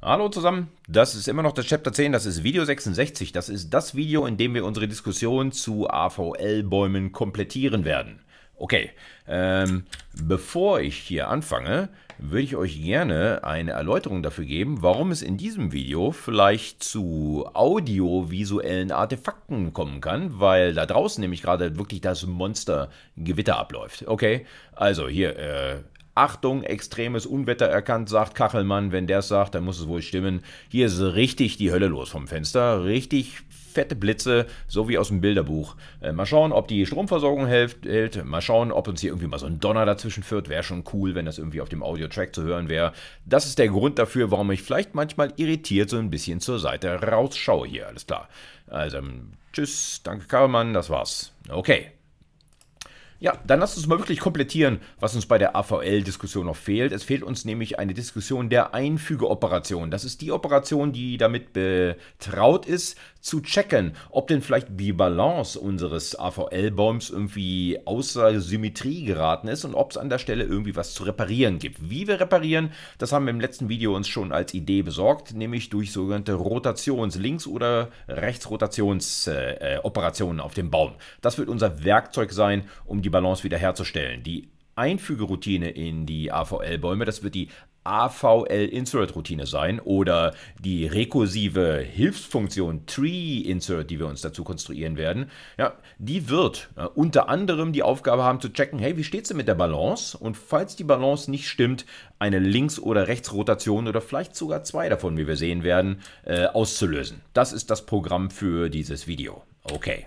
Hallo zusammen, das ist immer noch das Chapter 10, das ist Video 66. Das ist das Video, in dem wir unsere Diskussion zu AVL-Bäumen komplettieren werden. Okay, ähm, bevor ich hier anfange, würde ich euch gerne eine Erläuterung dafür geben, warum es in diesem Video vielleicht zu audiovisuellen Artefakten kommen kann, weil da draußen nämlich gerade wirklich das Monster-Gewitter abläuft. Okay, also hier, äh, Achtung, extremes Unwetter erkannt, sagt Kachelmann. Wenn der es sagt, dann muss es wohl stimmen. Hier ist richtig die Hölle los vom Fenster. Richtig fette Blitze, so wie aus dem Bilderbuch. Äh, mal schauen, ob die Stromversorgung helft, hält. Mal schauen, ob uns hier irgendwie mal so ein Donner dazwischen führt. Wäre schon cool, wenn das irgendwie auf dem Audio-Track zu hören wäre. Das ist der Grund dafür, warum ich vielleicht manchmal irritiert so ein bisschen zur Seite rausschaue hier. Alles klar. Also, tschüss, danke Kachelmann. das war's. Okay. Ja, dann lass uns mal wirklich komplettieren, was uns bei der AVL-Diskussion noch fehlt. Es fehlt uns nämlich eine Diskussion der Einfügeoperation. Das ist die Operation, die damit betraut ist, zu checken, ob denn vielleicht die Balance unseres AVL-Baums irgendwie außer Symmetrie geraten ist und ob es an der Stelle irgendwie was zu reparieren gibt. Wie wir reparieren, das haben wir im letzten Video uns schon als Idee besorgt, nämlich durch sogenannte Rotations-Links- oder Rechtsrotationsoperationen äh, auf dem Baum. Das wird unser Werkzeug sein, um die Balance wiederherzustellen. Die Einfügeroutine in die AVL-Bäume. Das wird die AVL-Insert-Routine sein oder die rekursive Hilfsfunktion Tree-Insert, die wir uns dazu konstruieren werden, ja, die wird ja, äh, unter anderem die Aufgabe haben zu checken, hey, wie steht's denn mit der Balance? Und falls die Balance nicht stimmt, eine Links- oder Rechtsrotation oder vielleicht sogar zwei davon, wie wir sehen werden, äh, auszulösen. Das ist das Programm für dieses Video. Okay,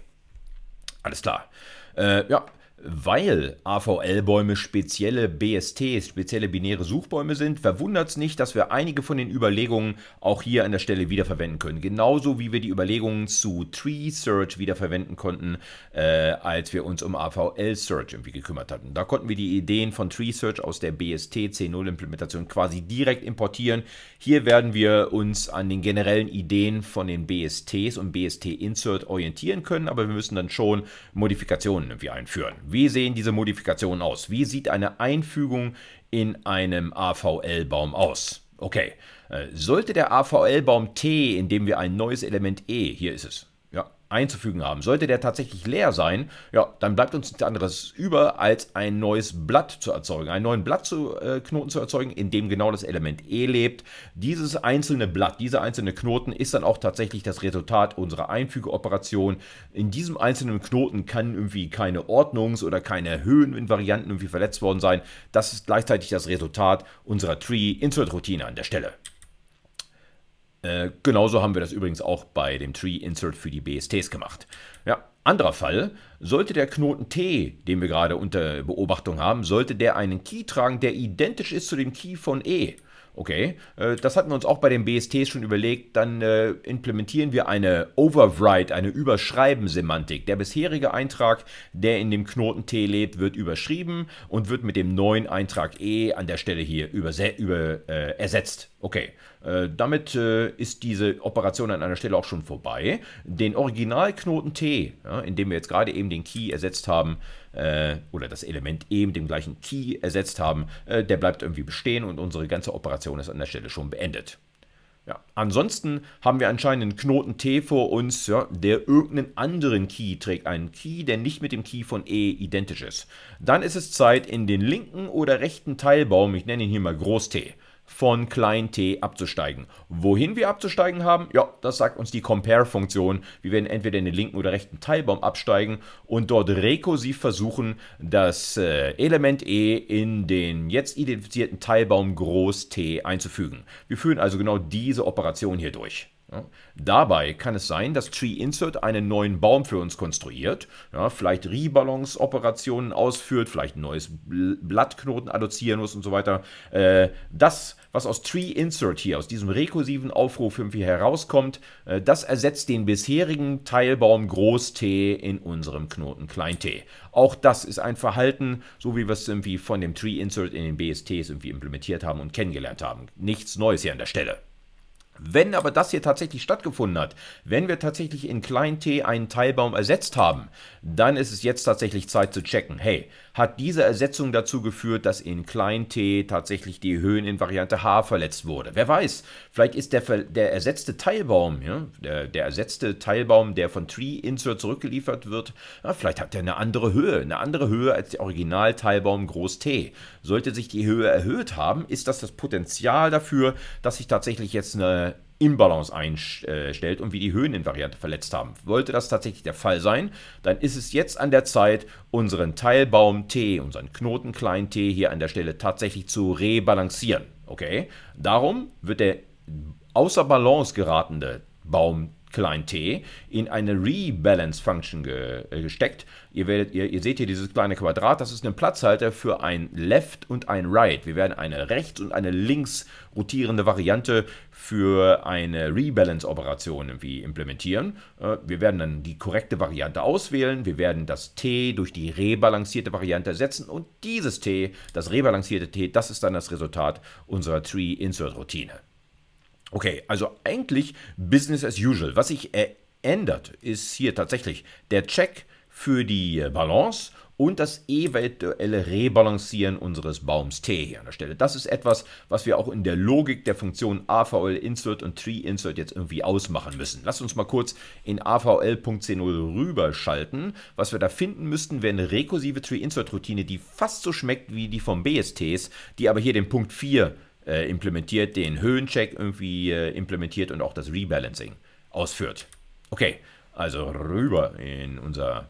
alles klar. Äh, ja, weil AVL-Bäume spezielle BSTs, spezielle binäre Suchbäume sind, verwundert es nicht, dass wir einige von den Überlegungen auch hier an der Stelle wiederverwenden können. Genauso wie wir die Überlegungen zu Tree Search wiederverwenden konnten, äh, als wir uns um AVL-Search irgendwie gekümmert hatten. Da konnten wir die Ideen von Tree Search aus der BST C0-Implementation quasi direkt importieren. Hier werden wir uns an den generellen Ideen von den BSTs und BST-Insert orientieren können, aber wir müssen dann schon Modifikationen irgendwie einführen. Wie sehen diese Modifikationen aus? Wie sieht eine Einfügung in einem AVL-Baum aus? Okay, äh, sollte der AVL-Baum T, indem wir ein neues Element E, hier ist es, einzufügen haben. Sollte der tatsächlich leer sein, ja, dann bleibt uns nichts anderes über, als ein neues Blatt zu erzeugen. Einen neuen Blattknoten zu, äh, zu erzeugen, in dem genau das Element E lebt. Dieses einzelne Blatt, dieser einzelne Knoten ist dann auch tatsächlich das Resultat unserer Einfügeoperation. In diesem einzelnen Knoten kann irgendwie keine Ordnungs- oder keine Höheninvarianten irgendwie verletzt worden sein. Das ist gleichzeitig das Resultat unserer Tree-Insert-Routine an der Stelle. Äh, genauso haben wir das übrigens auch bei dem Tree Insert für die BSTs gemacht. Ja, anderer Fall, sollte der Knoten T, den wir gerade unter Beobachtung haben, sollte der einen Key tragen, der identisch ist zu dem Key von E. Okay, äh, das hatten wir uns auch bei den BSTs schon überlegt. Dann äh, implementieren wir eine Overwrite, eine Überschreiben-Semantik. Der bisherige Eintrag, der in dem Knoten T lebt, wird überschrieben und wird mit dem neuen Eintrag E an der Stelle hier über, äh, ersetzt. Okay, äh, damit ist diese Operation an einer Stelle auch schon vorbei. Den Originalknoten T, ja, in dem wir jetzt gerade eben den Key ersetzt haben, äh, oder das Element E mit dem gleichen Key ersetzt haben, äh, der bleibt irgendwie bestehen und unsere ganze Operation ist an der Stelle schon beendet. Ja. Ansonsten haben wir anscheinend einen Knoten T vor uns, ja, der irgendeinen anderen Key trägt. Einen Key, der nicht mit dem Key von E identisch ist. Dann ist es Zeit, in den linken oder rechten Teilbaum, ich nenne ihn hier mal Groß T, von klein t abzusteigen. Wohin wir abzusteigen haben, ja, das sagt uns die Compare-Funktion. Wir werden entweder in den linken oder rechten Teilbaum absteigen und dort rekursiv versuchen, das äh, Element e in den jetzt identifizierten Teilbaum groß t einzufügen. Wir führen also genau diese Operation hier durch. Ja. Dabei kann es sein, dass Tree Insert einen neuen Baum für uns konstruiert, ja, vielleicht Rebalance-Operationen ausführt, vielleicht ein neues Blattknoten adduzieren muss und so weiter. Äh, das, was aus Tree Insert hier, aus diesem rekursiven Aufruf irgendwie herauskommt, äh, das ersetzt den bisherigen Teilbaum Groß-T in unserem Knoten Klein-T. Auch das ist ein Verhalten, so wie wir es irgendwie von dem Tree Insert in den BSTs irgendwie implementiert haben und kennengelernt haben. Nichts Neues hier an der Stelle. Wenn aber das hier tatsächlich stattgefunden hat, wenn wir tatsächlich in Klein t einen Teilbaum ersetzt haben, dann ist es jetzt tatsächlich Zeit zu checken, hey, hat diese Ersetzung dazu geführt, dass in Klein-T tatsächlich die Höheninvariante H verletzt wurde. Wer weiß, vielleicht ist der, der ersetzte Teilbaum, ja, der, der, ersetzte Teilbaum, der von Tree Insert zurückgeliefert wird, ja, vielleicht hat er eine andere Höhe, eine andere Höhe als der Originalteilbaum groß T. Sollte sich die Höhe erhöht haben, ist das das Potenzial dafür, dass sich tatsächlich jetzt eine Inbalance einstellt und wir die Höheninvariante verletzt haben. Wollte das tatsächlich der Fall sein, dann ist es jetzt an der Zeit, unseren Teilbaum T, unseren Knoten klein t hier an der Stelle tatsächlich zu rebalancieren. Okay? Darum wird der außer Balance geratende Baum T klein t in eine Rebalance Function ge äh, gesteckt. Ihr, werdet, ihr, ihr seht hier dieses kleine Quadrat, das ist ein Platzhalter für ein Left und ein Right. Wir werden eine rechts und eine links rotierende Variante für eine Rebalance-Operation irgendwie implementieren. Äh, wir werden dann die korrekte Variante auswählen, wir werden das T durch die rebalancierte Variante ersetzen und dieses T, das rebalancierte T, das ist dann das Resultat unserer Tree-Insert-Routine. Okay, also eigentlich Business as usual. Was sich äh, ändert, ist hier tatsächlich der Check für die äh, Balance und das eventuelle Rebalancieren unseres Baums T hier an der Stelle. Das ist etwas, was wir auch in der Logik der Funktion AVL Insert und Tree Insert jetzt irgendwie ausmachen müssen. Lass uns mal kurz in AVL.c0 rüberschalten. Was wir da finden müssten, wäre eine rekursive Tree Insert Routine, die fast so schmeckt wie die vom BSTs, die aber hier den Punkt 4 äh, implementiert, den Höhencheck irgendwie äh, implementiert und auch das Rebalancing ausführt. Okay, also rüber in unser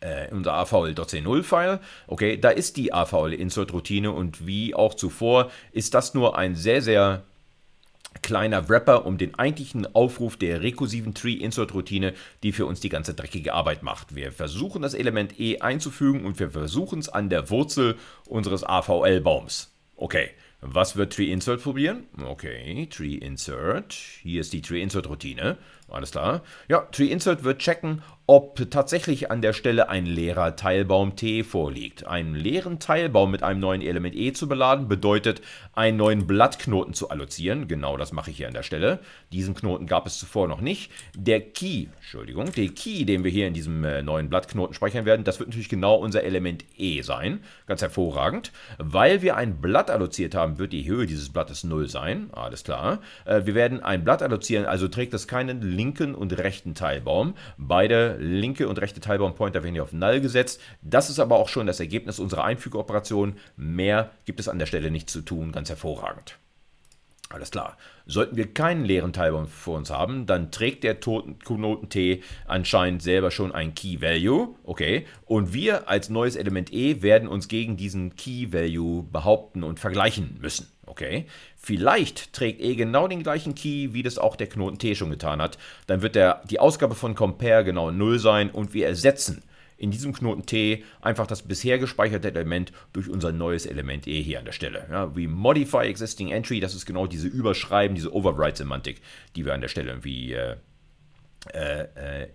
äh, unser AVL.c0-File. Okay, da ist die AVL-Insert-Routine und wie auch zuvor ist das nur ein sehr, sehr kleiner Wrapper um den eigentlichen Aufruf der rekursiven Tree-Insert-Routine, die für uns die ganze dreckige Arbeit macht. Wir versuchen das Element E einzufügen und wir versuchen es an der Wurzel unseres AVL-Baums. Okay, was wird Tree Insert probieren? Okay, Tree Insert. Hier ist die Tree Insert Routine. Alles klar. Ja, Tree Insert wird checken, ob tatsächlich an der Stelle ein leerer Teilbaum T vorliegt. Einen leeren Teilbaum mit einem neuen Element E zu beladen, bedeutet, einen neuen Blattknoten zu allozieren. Genau das mache ich hier an der Stelle. Diesen Knoten gab es zuvor noch nicht. Der Key, Entschuldigung, der Key, den wir hier in diesem äh, neuen Blattknoten speichern werden, das wird natürlich genau unser Element E sein. Ganz hervorragend. Weil wir ein Blatt alloziert haben, wird die Höhe dieses Blattes 0 sein. Alles klar. Äh, wir werden ein Blatt allozieren, also trägt das keinen linken und rechten Teilbaum. Beide linke und rechte Teilbaum-Pointer werden hier auf Null gesetzt. Das ist aber auch schon das Ergebnis unserer Einfügeoperation. Mehr gibt es an der Stelle nicht zu tun, ganz hervorragend. Alles klar. Sollten wir keinen leeren Teilbaum vor uns haben, dann trägt der Knoten T anscheinend selber schon ein Key Value, okay? Und wir als neues Element E werden uns gegen diesen Key Value behaupten und vergleichen müssen. Okay. Vielleicht trägt E genau den gleichen Key, wie das auch der Knoten T schon getan hat. Dann wird der, die Ausgabe von Compare genau 0 sein und wir ersetzen in diesem Knoten T einfach das bisher gespeicherte Element durch unser neues Element E hier an der Stelle. Ja, wie Modify Existing Entry, das ist genau diese Überschreiben, diese Override-Semantik, die wir an der Stelle irgendwie äh, äh, äh,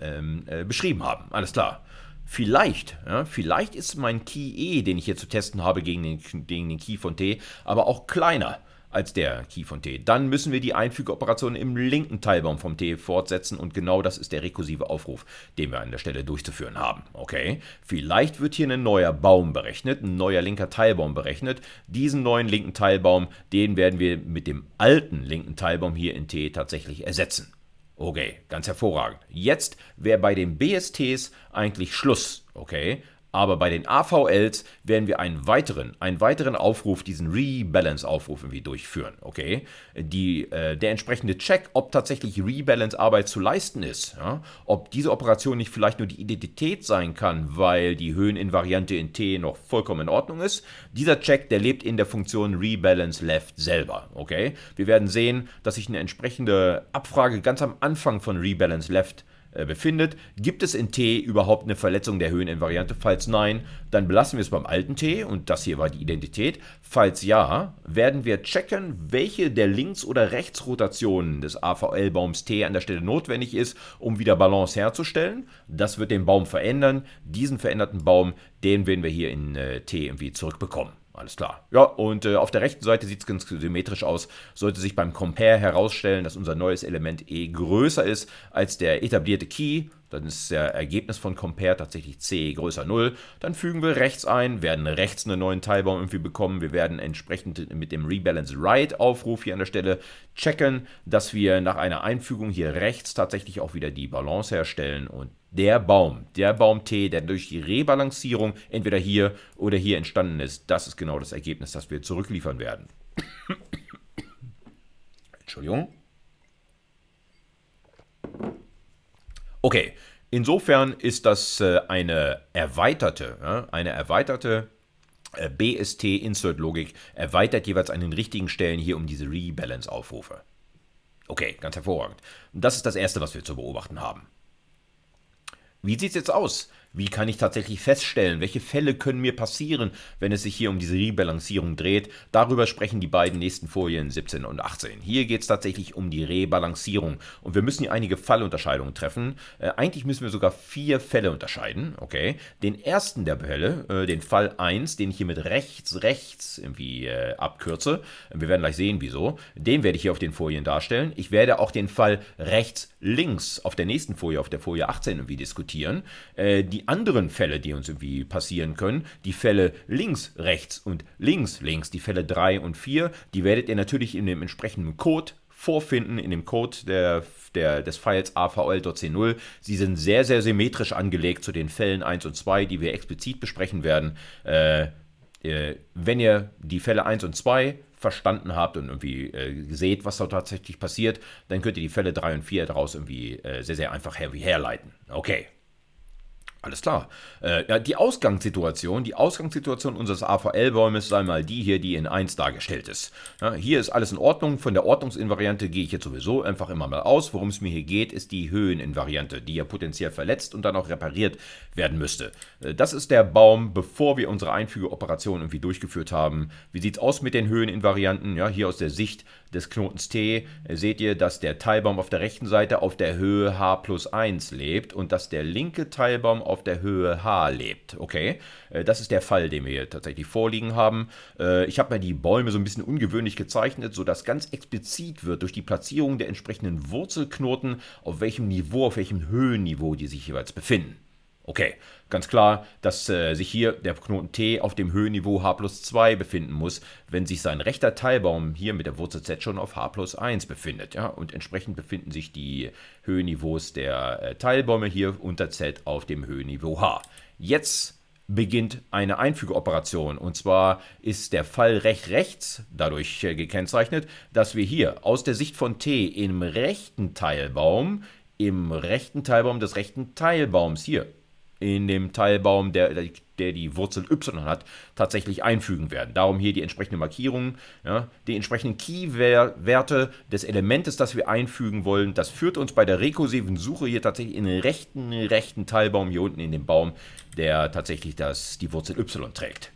ähm, äh beschrieben haben. Alles klar. Vielleicht, ja, vielleicht ist mein Key E, den ich hier zu testen habe gegen den, gegen den Key von T, aber auch kleiner als der Key von T. Dann müssen wir die Einfügeoperation im linken Teilbaum vom T fortsetzen und genau das ist der rekursive Aufruf, den wir an der Stelle durchzuführen haben. Okay, vielleicht wird hier ein neuer Baum berechnet, ein neuer linker Teilbaum berechnet. Diesen neuen linken Teilbaum, den werden wir mit dem alten linken Teilbaum hier in T tatsächlich ersetzen. Okay, ganz hervorragend. Jetzt wäre bei den BSTs eigentlich Schluss, okay? Aber bei den AVLs werden wir einen weiteren, einen weiteren Aufruf, diesen Rebalance-Aufruf irgendwie durchführen. Okay? Die, äh, der entsprechende Check, ob tatsächlich Rebalance-Arbeit zu leisten ist. Ja? Ob diese Operation nicht vielleicht nur die Identität sein kann, weil die Höheninvariante in T noch vollkommen in Ordnung ist. Dieser Check, der lebt in der Funktion Rebalance-Left selber. Okay? Wir werden sehen, dass ich eine entsprechende Abfrage ganz am Anfang von Rebalance-Left äh, befindet. Gibt es in T überhaupt eine Verletzung der Höheninvariante? Falls nein, dann belassen wir es beim alten T und das hier war die Identität. Falls ja, werden wir checken, welche der Links- oder Rechtsrotationen des AVL-Baums T an der Stelle notwendig ist, um wieder Balance herzustellen. Das wird den Baum verändern. Diesen veränderten Baum, den werden wir hier in äh, T irgendwie zurückbekommen alles klar. Ja, und äh, auf der rechten Seite sieht es ganz symmetrisch aus. Sollte sich beim Compare herausstellen, dass unser neues Element E größer ist als der etablierte Key, dann ist das Ergebnis von Compare tatsächlich c größer 0. Dann fügen wir rechts ein, werden rechts einen neuen Teilbaum irgendwie bekommen. Wir werden entsprechend mit dem Rebalance Right Aufruf hier an der Stelle checken, dass wir nach einer Einfügung hier rechts tatsächlich auch wieder die Balance herstellen und der Baum, der Baum T, der durch die Rebalancierung entweder hier oder hier entstanden ist, das ist genau das Ergebnis, das wir zurückliefern werden. Entschuldigung. Okay, insofern ist das äh, eine erweiterte, eine erweiterte äh, BST Insert Logik erweitert jeweils an den richtigen Stellen hier um diese Rebalance Aufrufe. Okay, ganz hervorragend. das ist das erste, was wir zu beobachten haben. Wie sieht es jetzt aus? Wie kann ich tatsächlich feststellen, welche Fälle können mir passieren, wenn es sich hier um diese Rebalancierung dreht? Darüber sprechen die beiden nächsten Folien 17 und 18. Hier geht es tatsächlich um die Rebalancierung und wir müssen hier einige Fallunterscheidungen treffen. Äh, eigentlich müssen wir sogar vier Fälle unterscheiden, okay? Den ersten der Fälle, äh, den Fall 1, den ich hier mit rechts, rechts irgendwie äh, abkürze, wir werden gleich sehen, wieso, den werde ich hier auf den Folien darstellen. Ich werde auch den Fall rechts, links auf der nächsten Folie, auf der Folie 18 irgendwie diskutieren. Äh, die die anderen Fälle, die uns irgendwie passieren können, die Fälle links, rechts und links, links, die Fälle 3 und 4, die werdet ihr natürlich in dem entsprechenden Code vorfinden in dem Code der, der, des Files avl.c0. Sie sind sehr, sehr symmetrisch angelegt zu den Fällen 1 und 2, die wir explizit besprechen werden. Äh, äh wenn ihr die Fälle 1 und 2 verstanden habt und irgendwie äh, seht, was da tatsächlich passiert, dann könnt ihr die Fälle 3 und 4 daraus irgendwie äh, sehr, sehr einfach her herleiten. Okay, alles klar. Äh, ja, die Ausgangssituation, die Ausgangssituation unseres AVL-Bäumes sei mal die hier, die in 1 dargestellt ist. Ja, hier ist alles in Ordnung. Von der Ordnungsinvariante gehe ich jetzt sowieso einfach immer mal aus. Worum es mir hier geht, ist die Höheninvariante, die ja potenziell verletzt und dann auch repariert werden müsste. Äh, das ist der Baum, bevor wir unsere Einfügeoperation irgendwie durchgeführt haben. Wie sieht es aus mit den Höheninvarianten? Ja, hier aus der Sicht des Knotens T seht ihr, dass der Teilbaum auf der rechten Seite auf der Höhe h plus 1 lebt und dass der linke Teilbaum auf der Höhe h lebt. Okay, äh, das ist der Fall, den wir hier tatsächlich vorliegen haben. Äh, ich habe mir die Bäume so ein bisschen ungewöhnlich gezeichnet, sodass ganz explizit wird durch die Platzierung der entsprechenden Wurzelknoten, auf welchem Niveau, auf welchem Höhenniveau die sich jeweils befinden. Okay, ganz klar, dass äh, sich hier der Knoten T auf dem Höhenniveau h plus 2 befinden muss, wenn sich sein rechter Teilbaum hier mit der Wurzel z schon auf h plus 1 befindet. Ja? Und entsprechend befinden sich die Höhenniveaus der äh, Teilbäume hier unter z auf dem Höhenniveau h. Jetzt beginnt eine Einfügeoperation. Und zwar ist der Fall recht rechts dadurch äh, gekennzeichnet, dass wir hier aus der Sicht von T im rechten Teilbaum, im rechten Teilbaum des rechten Teilbaums hier in dem Teilbaum, der, der die Wurzel y hat, tatsächlich einfügen werden. Darum hier die entsprechende Markierung, ja, die entsprechenden Key-Werte des Elementes, das wir einfügen wollen. Das führt uns bei der rekursiven Suche hier tatsächlich in den rechten, rechten Teilbaum hier unten in den Baum, der tatsächlich das, die Wurzel y trägt.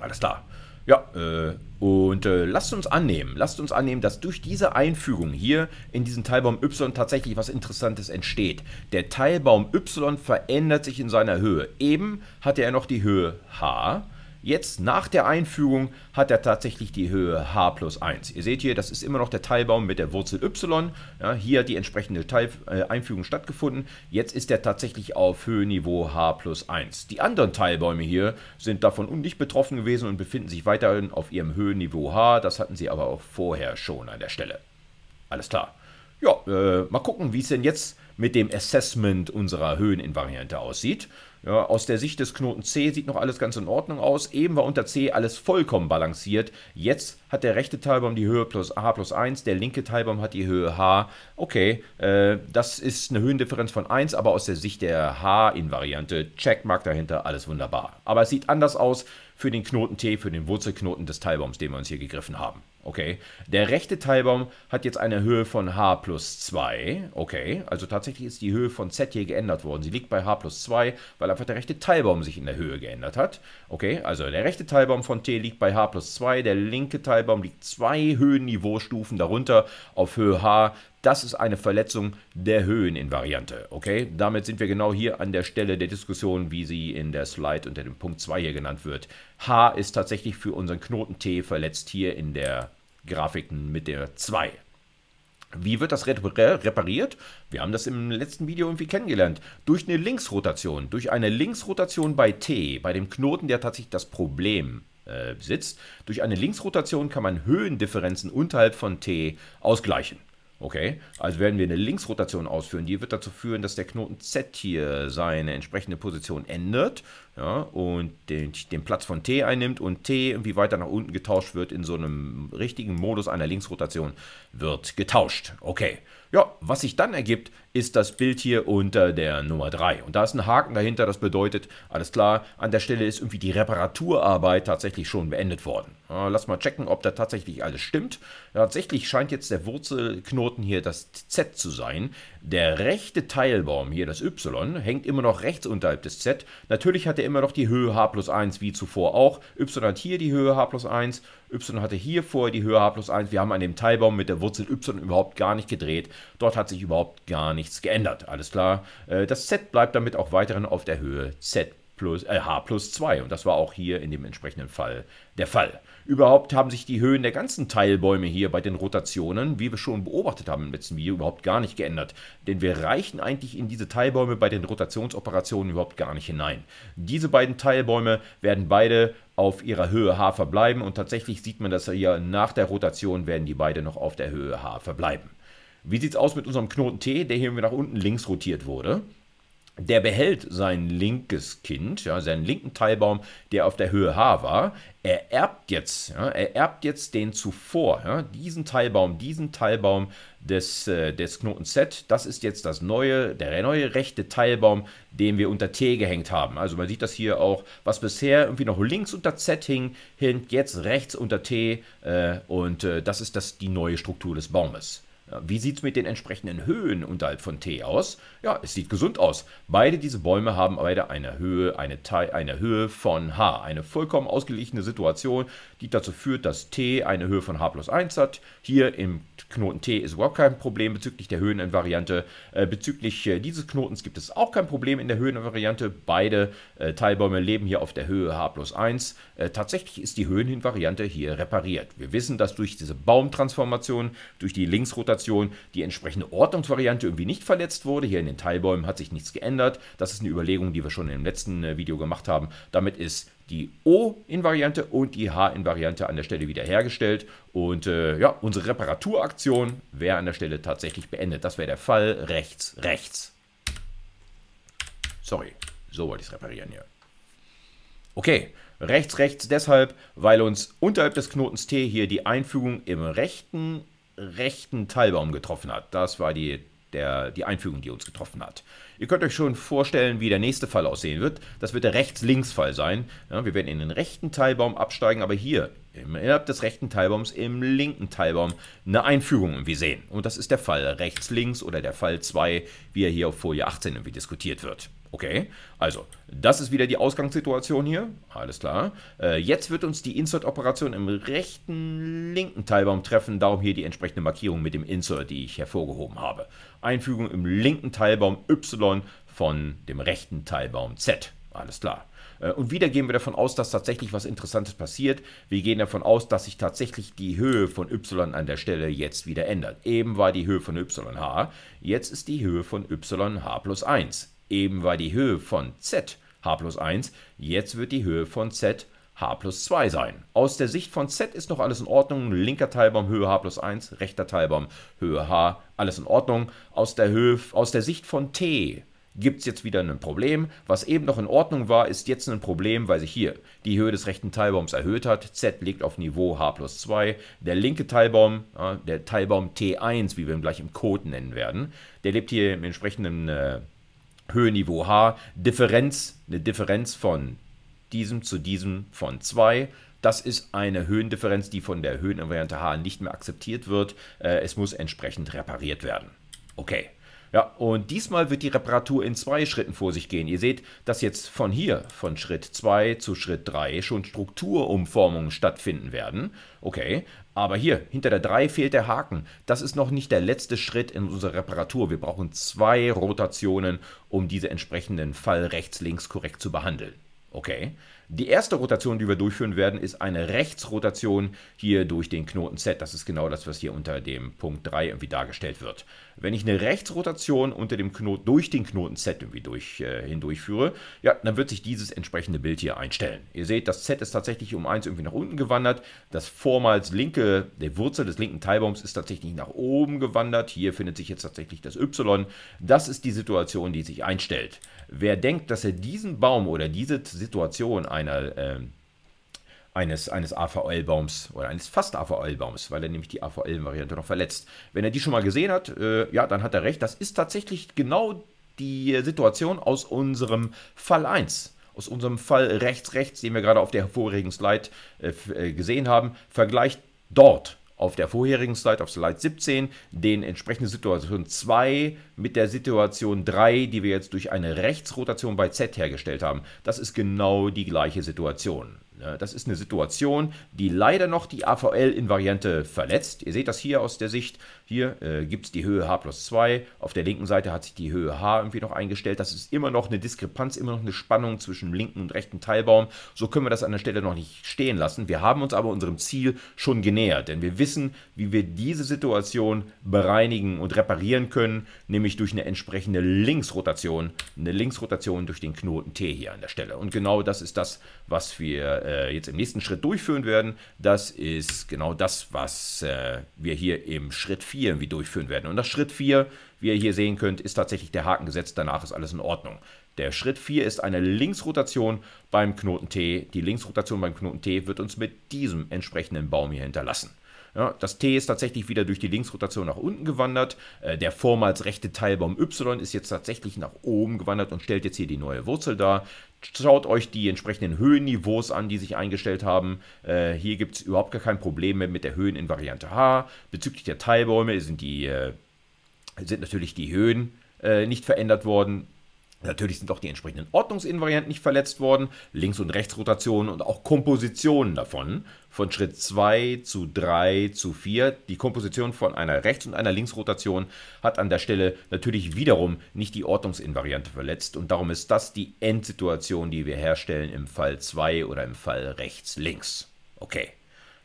Alles klar. Ja, äh, und äh, lasst uns annehmen, lasst uns annehmen, dass durch diese Einfügung hier in diesen Teilbaum Y tatsächlich was Interessantes entsteht. Der Teilbaum Y verändert sich in seiner Höhe. Eben hatte er noch die Höhe h Jetzt nach der Einfügung hat er tatsächlich die Höhe h plus 1. Ihr seht hier, das ist immer noch der Teilbaum mit der Wurzel y. Ja, hier hat die entsprechende Teil, äh, Einfügung stattgefunden. Jetzt ist er tatsächlich auf Höhenniveau h plus 1. Die anderen Teilbäume hier sind davon nicht betroffen gewesen und befinden sich weiterhin auf ihrem Höhenniveau h. Das hatten sie aber auch vorher schon an der Stelle. Alles klar. Ja, äh, mal gucken, wie es denn jetzt mit dem Assessment unserer Höheninvariante aussieht. Ja, aus der Sicht des Knoten C sieht noch alles ganz in Ordnung aus. Eben war unter C alles vollkommen balanciert. Jetzt hat der rechte Teilbaum die Höhe plus H plus 1, der linke Teilbaum hat die Höhe H. Okay, äh, das ist eine Höhendifferenz von 1, aber aus der Sicht der H-Invariante, Checkmark dahinter, alles wunderbar. Aber es sieht anders aus für den Knoten T, für den Wurzelknoten des Teilbaums, den wir uns hier gegriffen haben. Okay. Der rechte Teilbaum hat jetzt eine Höhe von h plus 2. Okay. Also tatsächlich ist die Höhe von z hier geändert worden. Sie liegt bei h plus 2, weil einfach der rechte Teilbaum sich in der Höhe geändert hat. Okay. Also der rechte Teilbaum von t liegt bei h plus 2. Der linke Teilbaum liegt zwei Höhenniveaustufen darunter auf Höhe h. Das ist eine Verletzung der Höheninvariante. Okay. Damit sind wir genau hier an der Stelle der Diskussion, wie sie in der Slide unter dem Punkt 2 hier genannt wird, H ist tatsächlich für unseren Knoten T verletzt hier in der Grafik mit der 2. Wie wird das repariert? Wir haben das im letzten Video irgendwie kennengelernt. Durch eine Linksrotation. Durch eine Linksrotation bei T, bei dem Knoten, der tatsächlich das Problem äh, besitzt. Durch eine Linksrotation kann man Höhendifferenzen unterhalb von T ausgleichen. Okay, also werden wir eine Linksrotation ausführen. Die wird dazu führen, dass der Knoten Z hier seine entsprechende Position ändert ja, und den, den Platz von T einnimmt und T irgendwie weiter nach unten getauscht wird in so einem richtigen Modus einer Linksrotation wird getauscht. Okay, ja, was sich dann ergibt, ist das Bild hier unter der Nummer 3. Und da ist ein Haken dahinter, das bedeutet, alles klar, an der Stelle ist irgendwie die Reparaturarbeit tatsächlich schon beendet worden lass mal checken, ob da tatsächlich alles stimmt. Tatsächlich scheint jetzt der Wurzelknoten hier das Z zu sein. Der rechte Teilbaum hier, das Y, hängt immer noch rechts unterhalb des Z. Natürlich hat er immer noch die Höhe h plus 1 wie zuvor auch. Y hat hier die Höhe h plus 1, y hatte hier vorher die Höhe h plus 1. Wir haben an dem Teilbaum mit der Wurzel y überhaupt gar nicht gedreht. Dort hat sich überhaupt gar nichts geändert. Alles klar. Äh, das z bleibt damit auch weiterhin auf der Höhe z plus, äh, h plus 2. Und das war auch hier in dem entsprechenden Fall der Fall. Überhaupt haben sich die Höhen der ganzen Teilbäume hier bei den Rotationen, wie wir schon beobachtet haben im letzten Video, überhaupt gar nicht geändert. Denn wir reichen eigentlich in diese Teilbäume bei den Rotationsoperationen überhaupt gar nicht hinein. Diese beiden Teilbäume werden beide auf ihrer Höhe H verbleiben und tatsächlich sieht man dass hier nach der Rotation werden die beide noch auf der Höhe H verbleiben. Wie sieht es aus mit unserem Knoten T, der hier nach unten links rotiert wurde? Der behält sein linkes Kind, ja, seinen linken Teilbaum, der auf der Höhe H war. Er erbt jetzt, ja, er erbt jetzt den zuvor, ja, diesen Teilbaum, diesen Teilbaum des, äh, des Knoten Z. Das ist jetzt das neue, der neue rechte Teilbaum, den wir unter T gehängt haben. Also man sieht das hier auch, was bisher irgendwie noch links unter Z hing, hängt jetzt rechts unter T äh, und äh, das ist das, die neue Struktur des Baumes. Wie sieht es mit den entsprechenden Höhen unterhalb von T aus? Ja, es sieht gesund aus. Beide diese Bäume haben beide eine Höhe, eine, eine Höhe von h. Eine vollkommen ausgeglichene Situation, die dazu führt, dass t eine Höhe von h plus 1 hat. Hier im Knoten t ist überhaupt kein Problem bezüglich der Höhenvariante. Äh, bezüglich äh, dieses Knotens gibt es auch kein Problem in der Höhenvariante. Beide äh, Teilbäume leben hier auf der Höhe h plus 1. tatsächlich ist die Höhenvariante hier repariert. Wir wissen, dass durch diese Baumtransformation, durch die Linksrotation die entsprechende Ordnungsvariante irgendwie nicht verletzt wurde. Hier in den den Teilbäumen hat sich nichts geändert. Das ist eine Überlegung, die wir schon im letzten äh, Video gemacht haben. Damit ist die O-Invariante und die H-Invariante an der Stelle wiederhergestellt. Und äh, ja, unsere Reparaturaktion wäre an der Stelle tatsächlich beendet. Das wäre der Fall. Rechts, rechts. Sorry, so wollte ich es reparieren hier. Okay, rechts, rechts deshalb, weil uns unterhalb des Knotens T hier die Einfügung im rechten, rechten Teilbaum getroffen hat. Das war die der, die Einfügung, die uns getroffen hat. Ihr könnt euch schon vorstellen, wie der nächste Fall aussehen wird. Das wird der Rechts-Links-Fall sein. Ja, wir werden in den rechten Teilbaum absteigen, aber hier innerhalb des rechten Teilbaums im linken Teilbaum eine Einfügung irgendwie sehen. Und das ist der Fall Rechts-Links oder der Fall 2, wie er hier auf Folie 18 irgendwie diskutiert wird. Okay, also das ist wieder die Ausgangssituation hier. Alles klar. Äh, jetzt wird uns die Insert-Operation im rechten linken Teilbaum treffen. Darum hier die entsprechende Markierung mit dem Insert, die ich hervorgehoben habe. Einfügung im linken Teilbaum Y von dem rechten Teilbaum Z. Alles klar. Äh, und wieder gehen wir davon aus, dass tatsächlich was Interessantes passiert. Wir gehen davon aus, dass sich tatsächlich die Höhe von y an der Stelle jetzt wieder ändert. Eben war die Höhe von yh, jetzt ist die Höhe von yh plus 1. Eben war die Höhe von z h plus 1, jetzt wird die Höhe von z h plus 2 sein. Aus der Sicht von z ist noch alles in Ordnung. Linker Teilbaum Höhe h plus 1, rechter Teilbaum Höhe h, alles in Ordnung. Aus der, Höhe, aus der Sicht von t gibt es jetzt wieder ein Problem. Was eben noch in Ordnung war, ist jetzt ein Problem, weil sich hier die Höhe des rechten Teilbaums erhöht hat. Z liegt auf Niveau h plus 2. Der linke Teilbaum, der Teilbaum T1, wie wir ihn gleich im Code nennen werden, der lebt hier im entsprechenden äh, Höheniveau H, Differenz, eine Differenz von diesem zu diesem von 2. Das ist eine Höhendifferenz, die von der Höhenvariante H nicht mehr akzeptiert wird. Äh, es muss entsprechend repariert werden. Okay. Ja, und diesmal wird die Reparatur in zwei Schritten vor sich gehen. Ihr seht, dass jetzt von hier, von Schritt 2 zu Schritt 3, schon Strukturumformungen stattfinden werden. Okay, aber hier, hinter der 3 fehlt der Haken. Das ist noch nicht der letzte Schritt in unserer Reparatur. Wir brauchen zwei Rotationen, um diese entsprechenden Fall rechts-links korrekt zu behandeln. Okay, die erste Rotation, die wir durchführen werden, ist eine Rechtsrotation hier durch den Knoten Z. Das ist genau das, was hier unter dem Punkt 3 irgendwie dargestellt wird. Wenn ich eine Rechtsrotation unter dem Knoten, durch den Knoten Z irgendwie durch, äh, hindurch ja, dann wird sich dieses entsprechende Bild hier einstellen. Ihr seht, das Z ist tatsächlich um 1 irgendwie nach unten gewandert. Das vormals linke, der Wurzel des linken Teilbaums ist tatsächlich nach oben gewandert. Hier findet sich jetzt tatsächlich das Y. Das ist die Situation, die sich einstellt. Wer denkt, dass er diesen Baum oder diese Situation einer, äh, eines, eines AVL-Baums oder eines fast AVL-Baums, weil er nämlich die AVL-Variante noch verletzt, wenn er die schon mal gesehen hat, äh, ja, dann hat er recht. Das ist tatsächlich genau die Situation aus unserem Fall 1 aus unserem Fall rechts, rechts, den wir gerade auf der vorigen Slide äh, äh, gesehen haben, vergleicht dort auf der vorherigen Slide, auf Slide 17, den entsprechenden Situation 2 mit der Situation 3, die wir jetzt durch eine Rechtsrotation bei Z hergestellt haben. Das ist genau die gleiche Situation. Das ist eine Situation, die leider noch die AVL-Invariante verletzt. Ihr seht das hier aus der Sicht hier äh, gibt es die Höhe h plus 2, auf der linken Seite hat sich die Höhe h irgendwie noch eingestellt. Das ist immer noch eine Diskrepanz, immer noch eine Spannung zwischen dem linken und rechten Teilbaum. So können wir das an der Stelle noch nicht stehen lassen. Wir haben uns aber unserem Ziel schon genähert, denn wir wissen, wie wir diese Situation bereinigen und reparieren können, nämlich durch eine entsprechende Linksrotation, eine Linksrotation durch den Knoten T hier an der Stelle. Und genau das ist das, was wir äh, jetzt im nächsten Schritt durchführen werden. Das ist genau das, was äh, wir hier im Schritt 4 4 irgendwie durchführen werden. Und das Schritt 4, wie ihr hier sehen könnt, ist tatsächlich der Haken gesetzt. Danach ist alles in Ordnung. Der Schritt 4 ist eine Linksrotation beim Knoten T. Die Linksrotation beim Knoten T wird uns mit diesem entsprechenden Baum hier hinterlassen. Ja, das T ist tatsächlich wieder durch die Linksrotation nach unten gewandert. Äh, der vormals rechte Teilbaum Y ist jetzt tatsächlich nach oben gewandert und stellt jetzt hier die neue Wurzel dar. Schaut euch die entsprechenden Höhenniveaus an, die sich eingestellt haben. Äh, hier gibt es überhaupt gar kein Problem mehr mit der Höheninvariante H. Bezüglich der Teilbäume sind, die, äh, sind natürlich die Höhen äh, nicht verändert worden. Natürlich sind auch die entsprechenden Ordnungsinvarianten nicht verletzt worden, Links- und Rechtsrotationen und auch Kompositionen davon. Von Schritt 2 zu 3 zu 4. Die Komposition von einer Rechts- und einer Linksrotation hat an der Stelle natürlich wiederum nicht die Ordnungsinvariante verletzt und darum ist das die Endsituation, die wir herstellen im Fall 2 oder im Fall rechts-links. Okay.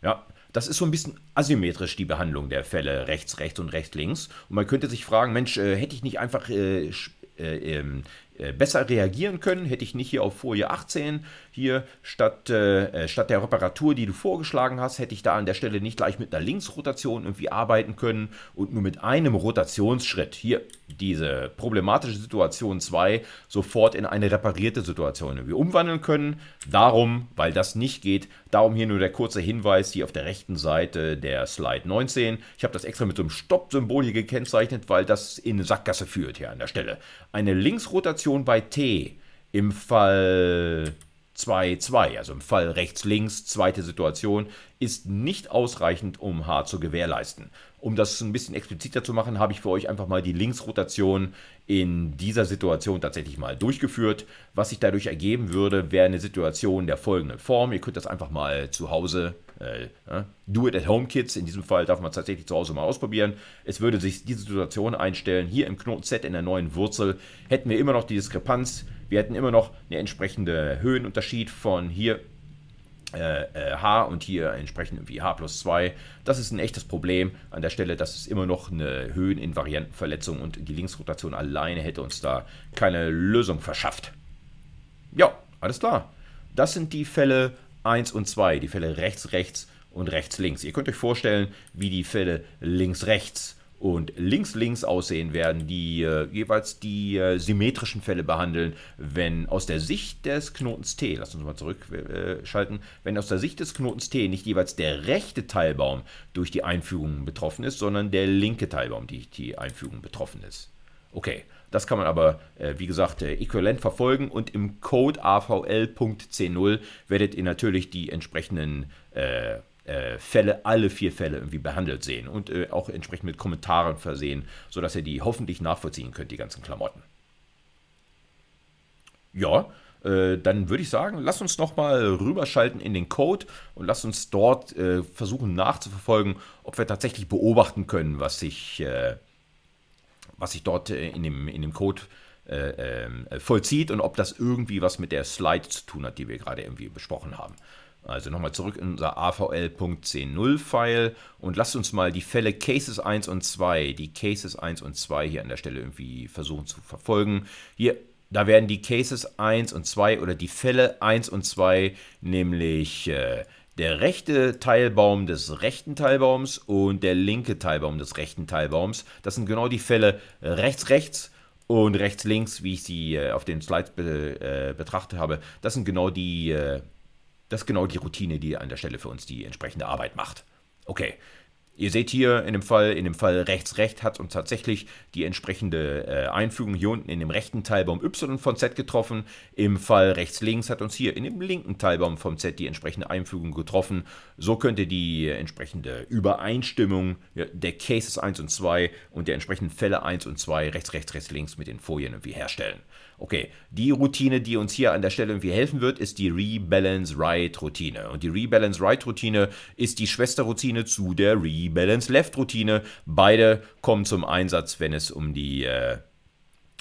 Ja, das ist so ein bisschen asymmetrisch, die Behandlung der Fälle rechts, rechts und rechts, links. Und man könnte sich fragen, Mensch, äh, hätte ich nicht einfach äh, äh, ähm, äh, besser reagieren können. Hätte ich nicht hier auf Folie 18, hier statt, äh, äh, statt der Reparatur, die du vorgeschlagen hast, hätte ich da an der Stelle nicht gleich mit einer Linksrotation irgendwie arbeiten können und nur mit einem Rotationsschritt hier diese problematische Situation 2 sofort in eine reparierte Situation irgendwie umwandeln können. Darum, weil das nicht geht, darum hier nur der kurze Hinweis hier auf der rechten Seite der Slide 19. Ich habe das extra mit so einem Stopp-Symbol hier gekennzeichnet, weil das in eine Sackgasse führt hier an der Stelle. Eine Linksrotation Situation bei T im Fall 2-2, also im Fall rechts-links, zweite Situation, ist nicht ausreichend, um H zu gewährleisten. Um das ein bisschen expliziter zu machen, habe ich für euch einfach mal die Linksrotation in dieser Situation tatsächlich mal durchgeführt. Was sich dadurch ergeben würde, wäre eine Situation der folgenden Form. Ihr könnt das einfach mal zu Hause äh, Do-it-at-home-Kids. In diesem Fall darf man es tatsächlich zu Hause mal ausprobieren. Es würde sich diese Situation einstellen. Hier im Knoten Z in der neuen Wurzel hätten wir immer noch die Diskrepanz. Wir hätten immer noch einen entsprechenden Höhenunterschied von hier äh, äh, h und hier entsprechend irgendwie h plus 2. Das ist ein echtes Problem an der Stelle. Das ist immer noch eine Höheninvariantenverletzung und die Linksrotation alleine hätte uns da keine Lösung verschafft. Ja, alles klar. Das sind die Fälle, 1 und 2, die Fälle rechts, rechts und rechts, links. Ihr könnt euch vorstellen, wie die Fälle links, rechts und links, links aussehen werden, die äh, jeweils die äh, symmetrischen Fälle behandeln, wenn aus der Sicht des Knotens T, lass uns mal zurückschalten, äh, wenn aus der Sicht des Knotens T nicht jeweils der rechte Teilbaum durch die Einfügung betroffen ist, sondern der linke Teilbaum durch die, die Einfügung betroffen ist. Okay, das kann man aber, äh, wie gesagt, äh, äquivalent verfolgen und im Code avl.c0 werdet ihr natürlich die entsprechenden äh, äh, Fälle, alle vier Fälle irgendwie behandelt sehen und äh, auch entsprechend mit Kommentaren versehen, sodass ihr die hoffentlich nachvollziehen könnt, die ganzen Klamotten. Ja, äh, dann würde ich sagen, lasst uns nochmal rüberschalten in den Code und lasst uns dort versuchen nachzuverfolgen, ob wir tatsächlich beobachten können, was sich was sich dort äh, in dem, in dem Code äh, ähm, äh, vollzieht und ob das irgendwie was mit der Slide zu tun hat, die wir gerade irgendwie besprochen haben. Also nochmal zurück in unser avl.10.0-File und lasst uns mal die Fälle Cases 1 und 2, die Cases 1 und 2 hier an der Stelle irgendwie versuchen zu verfolgen. Hier, da werden die Cases 1 und 2 oder die Fälle 1 und 2 nämlich äh, der rechte Teilbaum des rechten Teilbaums und der linke Teilbaum des rechten Teilbaums. Das sind genau die Fälle rechts-rechts und rechts-links, wie ich sie äh, auf den Slides be äh, betrachtet habe. Das sind genau die, äh, das ist genau die Routine, die an der Stelle für uns die entsprechende Arbeit macht. Okay, Ihr seht hier in dem Fall, in dem Fall rechts recht hat uns tatsächlich die entsprechende äh, Einfügung hier unten in dem rechten Teilbaum Y von Z getroffen. Im Fall rechts links hat uns hier in dem linken Teilbaum vom Z die entsprechende Einfügung getroffen. So könnt ihr die entsprechende Übereinstimmung der Cases 1 und 2 und der entsprechenden Fälle 1 und 2 rechts rechts rechts links mit den Folien irgendwie herstellen. Okay, die Routine, die uns hier an der Stelle irgendwie helfen wird, ist die Rebalance Right Routine. Und die Rebalance Right Routine ist die Schwesterroutine zu der Rebalance Left Routine. Beide kommen zum Einsatz, wenn es um die, äh,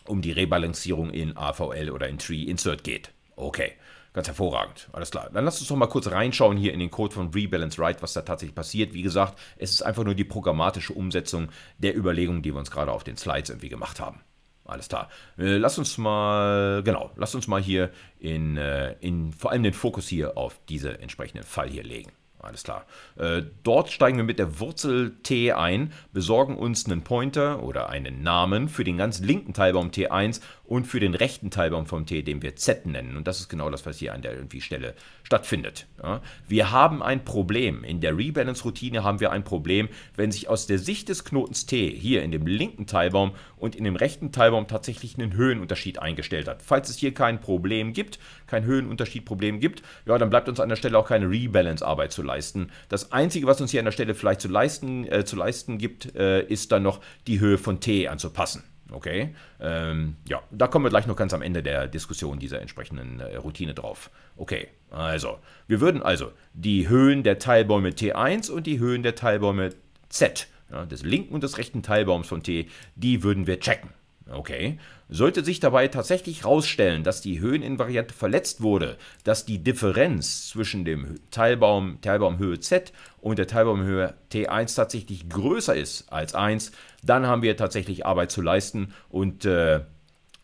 um die Rebalancierung in AVL oder in Tree Insert geht. Okay. Ganz hervorragend. Alles klar. Dann lasst uns doch mal kurz reinschauen hier in den Code von Rebalance Right, was da tatsächlich passiert. Wie gesagt, es ist einfach nur die programmatische Umsetzung der Überlegungen, die wir uns gerade auf den Slides irgendwie gemacht haben. Alles klar. Äh, lass uns mal, genau, lass uns mal hier in, äh, in vor allem den Fokus hier auf diesen entsprechenden Fall hier legen. Alles klar. Äh, dort steigen wir mit der Wurzel t ein, besorgen uns einen Pointer oder einen Namen für den ganz linken Teilbaum t1 und für den rechten Teilbaum vom T, den wir Z nennen. Und das ist genau das, was hier an der irgendwie Stelle stattfindet. Ja? Wir haben ein Problem. In der Rebalance-Routine haben wir ein Problem, wenn sich aus der Sicht des Knotens T hier in dem linken Teilbaum und in dem rechten Teilbaum tatsächlich einen Höhenunterschied eingestellt hat. Falls es hier kein Problem gibt, kein Höhenunterschiedproblem gibt, ja, dann bleibt uns an der Stelle auch keine Rebalance-Arbeit zu leisten. Das Einzige, was uns hier an der Stelle vielleicht zu leisten, äh, zu leisten gibt, äh, ist dann noch die Höhe von T anzupassen. Okay, ähm, ja, da kommen wir gleich noch ganz am Ende der Diskussion dieser entsprechenden äh, Routine drauf. Okay, also, wir würden also die Höhen der Teilbäume T1 und die Höhen der Teilbäume Z, ja, des linken und des rechten Teilbaums von T, die würden wir checken. Okay, sollte sich dabei tatsächlich herausstellen, dass die Höheninvariante verletzt wurde, dass die Differenz zwischen dem Teilbaum, Teilbaumhöhe Z und der Teilbaumhöhe T1 tatsächlich größer ist als 1, dann haben wir tatsächlich Arbeit zu leisten und äh,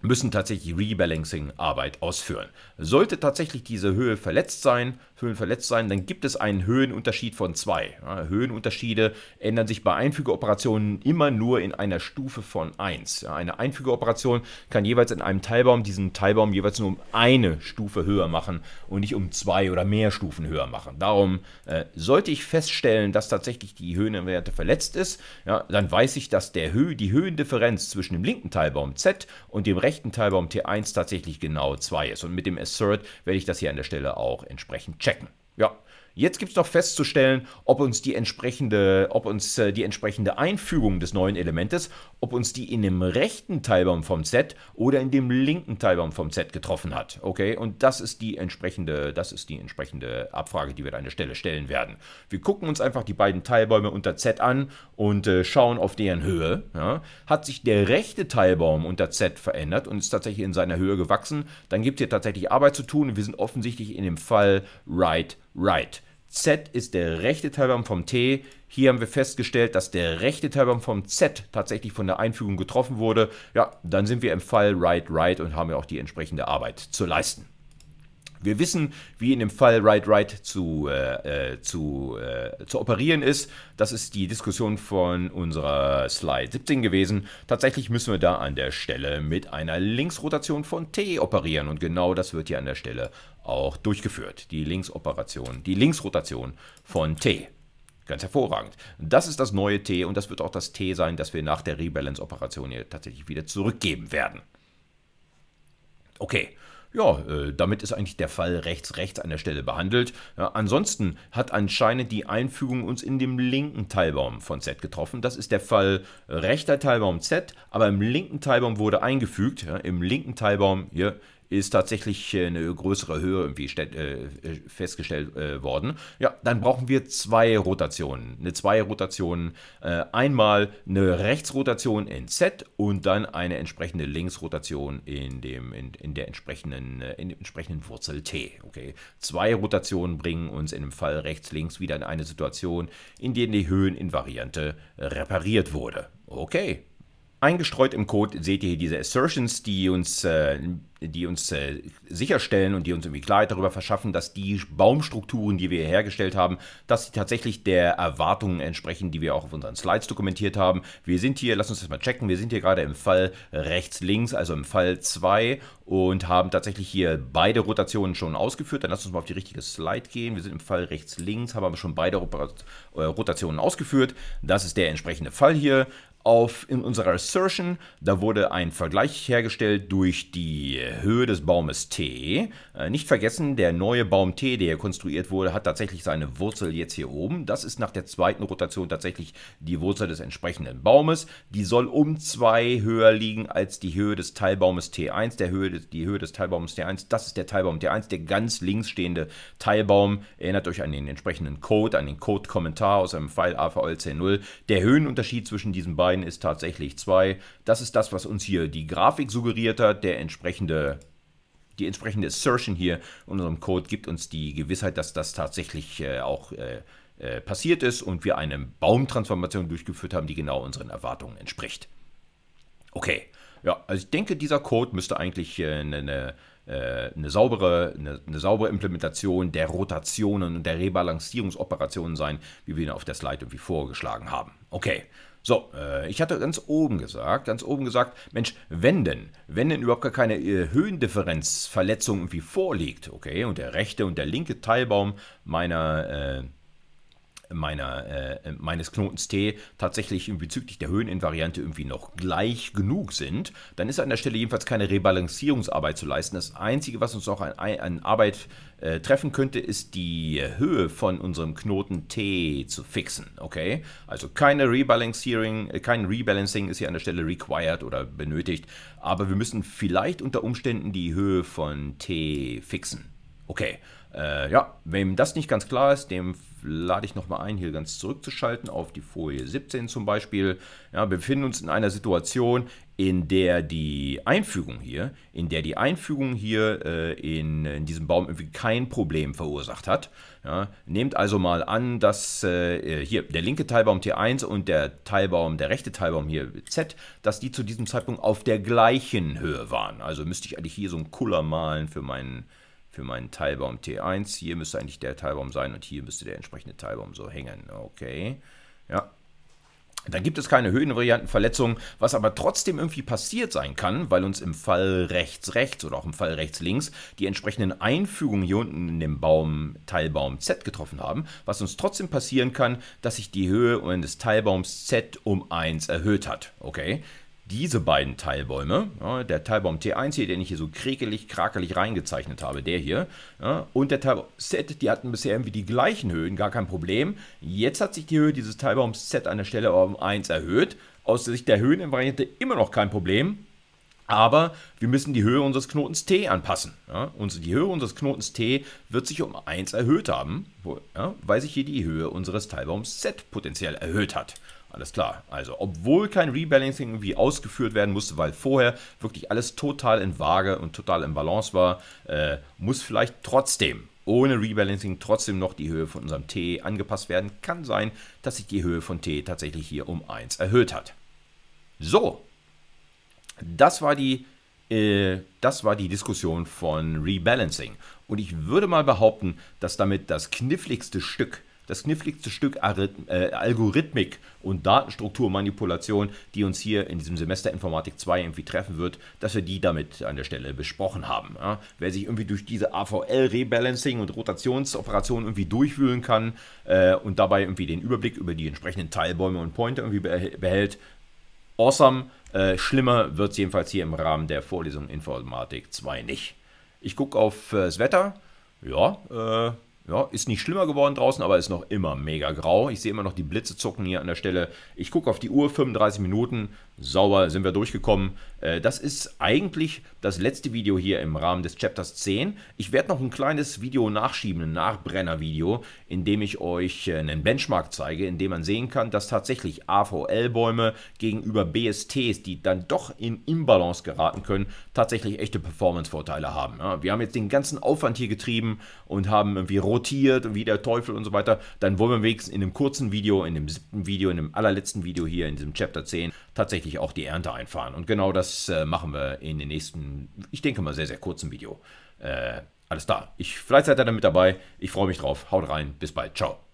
müssen tatsächlich Rebalancing-Arbeit ausführen. Sollte tatsächlich diese Höhe verletzt sein, Höhlen verletzt sein, dann gibt es einen Höhenunterschied von 2. Ja, Höhenunterschiede ändern sich bei Einfügeoperationen immer nur in einer Stufe von 1. Ja, eine Einfügeoperation kann jeweils in einem Teilbaum diesen Teilbaum jeweils nur um eine Stufe höher machen und nicht um zwei oder mehr Stufen höher machen. Darum äh, sollte ich feststellen, dass tatsächlich die Höhenwerte verletzt ist, ja, dann weiß ich, dass der Hö die Höhendifferenz zwischen dem linken Teilbaum Z und dem rechten Teilbaum T1 tatsächlich genau 2 ist. Und mit dem Assert werde ich das hier an der Stelle auch entsprechend checken checken. Ja. Jetzt gibt es noch festzustellen, ob uns die entsprechende, ob uns äh, die entsprechende Einfügung des neuen Elementes, ob uns die in dem rechten Teilbaum vom Z oder in dem linken Teilbaum vom Z getroffen hat. Okay, und das ist die entsprechende, das ist die entsprechende Abfrage, die wir an der Stelle stellen werden. Wir gucken uns einfach die beiden Teilbäume unter Z an und äh, schauen auf deren Höhe. Ja. Hat sich der rechte Teilbaum unter Z verändert und ist tatsächlich in seiner Höhe gewachsen, dann gibt es hier tatsächlich Arbeit zu tun. Wir sind offensichtlich in dem Fall right right. Z ist der rechte Teilbaum vom T. Hier haben wir festgestellt, dass der rechte Teilbaum vom Z tatsächlich von der Einfügung getroffen wurde. Ja, dann sind wir im Fall right, right und haben ja auch die entsprechende Arbeit zu leisten. Wir wissen, wie in dem Fall Right Right zu, äh, äh zu, äh, zu operieren ist. Das ist die Diskussion von unserer Slide 17 gewesen. Tatsächlich müssen wir da an der Stelle mit einer Linksrotation von T operieren und genau das wird hier an der Stelle auch durchgeführt, die Linksoperation, die Linksrotation von T. Ganz hervorragend. Das ist das neue T und das wird auch das T sein, das wir nach der Rebalance-Operation hier tatsächlich wieder zurückgeben werden. Okay, ja, äh, damit ist eigentlich der Fall rechts rechts an der Stelle behandelt. Ja, ansonsten hat anscheinend die Einfügung uns in dem linken Teilbaum von Z getroffen. Das ist der Fall rechter Teilbaum Z, aber im linken Teilbaum wurde eingefügt. Ja, Im linken Teilbaum hier ist tatsächlich äh, eine größere Höhe irgendwie äh, äh, festgestellt worden. Ja, dann brauchen wir zwei Rotationen. Eine zwei Rotationen, einmal eine Rechtsrotation in Z und dann eine entsprechende Linksrotation in, dem, in, in der entsprechenden, in der entsprechenden Wurzel T. Okay? Zwei Rotationen bringen uns in dem Fall rechts-links wieder in eine Situation, in der die Höheninvariante repariert wurde. Okay, Eingestreut im Code seht ihr hier diese Assertions, die uns, äh, die uns äh, sicherstellen und die uns irgendwie Klarheit darüber verschaffen, dass die Baumstrukturen, die wir hier hergestellt haben, dass sie tatsächlich der Erwartungen entsprechen, die wir auch auf unseren Slides dokumentiert haben. Wir sind hier, lass uns das mal checken, wir sind hier gerade im Fall rechts-links, also im Fall 2 und haben tatsächlich hier beide Rotationen schon ausgeführt. Dann lass uns mal auf die richtige Slide gehen. Wir sind im Fall rechts-links, haben aber schon beide äh, Rotationen ausgeführt. Das ist der entsprechende Fall hier auf, in unserer Assertion, da wurde ein Vergleich hergestellt durch die Höhe des Baumes t. Äh, nicht vergessen, der neue Baum t, der hier konstruiert wurde, hat tatsächlich seine Wurzel jetzt hier oben. Das ist nach der zweiten Rotation tatsächlich die Wurzel des entsprechenden Baumes. Die soll um 2 höher liegen als die Höhe des Teilbaumes t1. Der Höhe die Höhe des Teilbaumes t1, das ist der Teilbaum t1, der ganz links stehende Teilbaum. Erinnert euch an den entsprechenden Code, an den Code-Kommentar aus einem File AVL 10.0. Der Höhenunterschied zwischen diesen beiden Line ist tatsächlich 2. Das ist das, was uns hier die Grafik suggeriert hat. Der entsprechende, die entsprechende Assertion hier in unserem Code gibt uns die Gewissheit, dass das tatsächlich äh, auch äh, äh passiert ist und wir eine Baumtransformation durchgeführt haben, die genau unseren Erwartungen entspricht. Okay, ja, also ich denke, dieser Code müsste eigentlich eine äh, eine äh, ne saubere, eine, eine, saubere Implementation der Rotationen und der Rebalancierungsoperationen sein, wie wir ihn auf der Slide irgendwie vorgeschlagen haben. Okay, so, äh, ich hatte ganz oben gesagt, ganz oben gesagt, Mensch, wenn denn, wenn denn überhaupt gar keine äh, Höhendifferenzverletzung irgendwie vorliegt, okay, und der rechte und der linke Teilbaum meiner äh, meiner, äh, meines Knotens T tatsächlich bezüglich der Höheninvariante irgendwie noch gleich genug sind, dann ist an der Stelle jedenfalls keine Rebalancierungsarbeit zu leisten. Das Einzige, was uns noch an, an Arbeit äh, treffen könnte, ist die Höhe von unserem Knoten T zu fixen, okay? Also keine Rebalancing, äh, kein Rebalancing ist hier an der Stelle required oder benötigt, aber wir müssen vielleicht unter Umständen die Höhe von T fixen. Okay, äh, ja, wem das nicht ganz klar ist, dem lade ich nochmal ein, hier ganz zurückzuschalten auf die Folie 17 zum Beispiel. Ja, wir befinden uns in einer Situation, in der die Einfügung hier, in der die Einfügung hier äh, in, in, diesem Baum irgendwie kein Problem verursacht hat. Ja, nehmt also mal an, dass äh, äh hier der linke Teilbaum T1 und der Teilbaum, der rechte Teilbaum hier Z, dass die zu diesem Zeitpunkt auf der gleichen Höhe waren. Also müsste ich eigentlich hier so einen Kuller malen für meinen für meinen Teilbaum T1. Hier müsste eigentlich der Teilbaum sein und hier müsste der entsprechende Teilbaum so hängen. Okay, ja. Dann gibt es keine Höhenvariantenverletzung, was aber trotzdem irgendwie passiert sein kann, weil uns im Fall rechts rechts oder auch im Fall rechts links die entsprechenden Einfügungen hier unten in dem Baum Teilbaum Z getroffen haben, was uns trotzdem passieren kann, dass sich die Höhe des Teilbaums Z um 1 erhöht hat. Okay, diese beiden Teilbäume, ja, der Teilbaum T1 hier, den ich hier so krekelig, krakelig reingezeichnet habe, der hier, ja, und der Teilbaum Z, die hatten bisher irgendwie die gleichen Höhen, gar kein Problem. Jetzt hat sich die Höhe dieses Teilbaums Z an der Stelle um 1 erhöht. Aus der Sicht der Höhenvariante immer noch kein Problem. Aber wir müssen die Höhe unseres Knotens t anpassen. Ja? Und die Höhe unseres Knotens t wird sich um 1 erhöht haben, weil sich hier die Höhe unseres Teilbaums z potenziell erhöht hat. Alles klar. Also, obwohl kein Rebalancing irgendwie ausgeführt werden musste, weil vorher wirklich alles total in Waage und total im Balance war, äh, muss vielleicht trotzdem ohne Rebalancing trotzdem noch die Höhe von unserem T angepasst werden. Kann sein, dass sich die Höhe von T tatsächlich hier um 1 erhöht hat. So, das war die, äh, das war die Diskussion von Rebalancing. Und ich würde mal behaupten, dass damit das kniffligste Stück das kniffligste Stück äh, Algorithmik und Datenstrukturmanipulation, die uns hier in diesem Semester Informatik 2 irgendwie treffen wird, dass wir die damit an der Stelle besprochen haben. Ja, wer sich irgendwie durch diese AVL-Rebalancing und Rotationsoperationen irgendwie durchwühlen kann äh, und dabei irgendwie den Überblick über die entsprechenden Teilbäume und Pointer irgendwie behält, awesome. Äh, schlimmer wird es jedenfalls hier im Rahmen der Vorlesung Informatik 2 nicht. Ich gucke auf äh, das Wetter. Ja, äh, ja, ist nicht schlimmer geworden draußen, aber ist noch immer mega grau. Ich sehe immer noch die Blitze zucken hier an der Stelle. Ich gucke auf die Uhr, 35 Minuten sauber sind wir durchgekommen. Äh, das ist eigentlich das letzte Video hier im Rahmen des Chapters 10. Ich werde noch ein kleines Video nachschieben, ein Nachbrenner-Video, in dem ich euch äh, einen Benchmark zeige, in dem man sehen kann, dass tatsächlich AVL-Bäume gegenüber BSTs, die dann doch in Imbalance geraten können, tatsächlich echte Performance-Vorteile haben. Wir haben jetzt den ganzen Aufwand hier getrieben und haben irgendwie rotiert, und wie der Teufel und so weiter. Dann wollen wir wenigstens in einem kurzen Video, in dem siebten Video, in dem allerletzten Video hier in diesem Chapter 10 tatsächlich auch die Ernte einfahren. Und genau das äh, machen wir in den nächsten, ich denke mal, sehr, sehr kurzen Video. Äh, alles da. Ich, vielleicht seid ihr dann mit dabei. Ich freue mich drauf. Haut rein. Bis bald. Ciao.